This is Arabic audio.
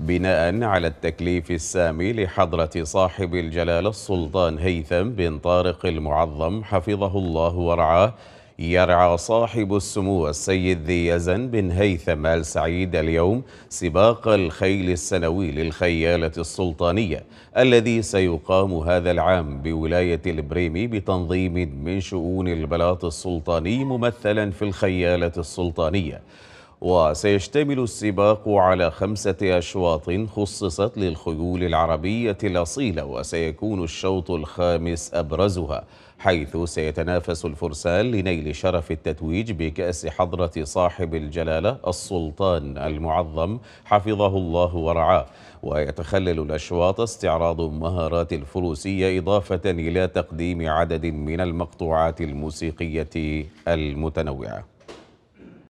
بناء على التكليف السامي لحضرة صاحب الجلالة السلطان هيثم بن طارق المعظم حفظه الله ورعاه يرعى صاحب السمو السيد ذي يزن بن هيثم آل سعيد اليوم سباق الخيل السنوي للخيالة السلطانية الذي سيقام هذا العام بولاية البريمي بتنظيم من شؤون البلاط السلطاني ممثلا في الخيالة السلطانية وسيشتمل السباق على خمسة أشواط خصصت للخيول العربية الأصيلة وسيكون الشوط الخامس أبرزها حيث سيتنافس الفرسان لنيل شرف التتويج بكأس حضرة صاحب الجلالة السلطان المعظم حفظه الله ورعاه ويتخلل الأشواط استعراض مهارات الفروسية إضافة إلى تقديم عدد من المقطوعات الموسيقية المتنوعة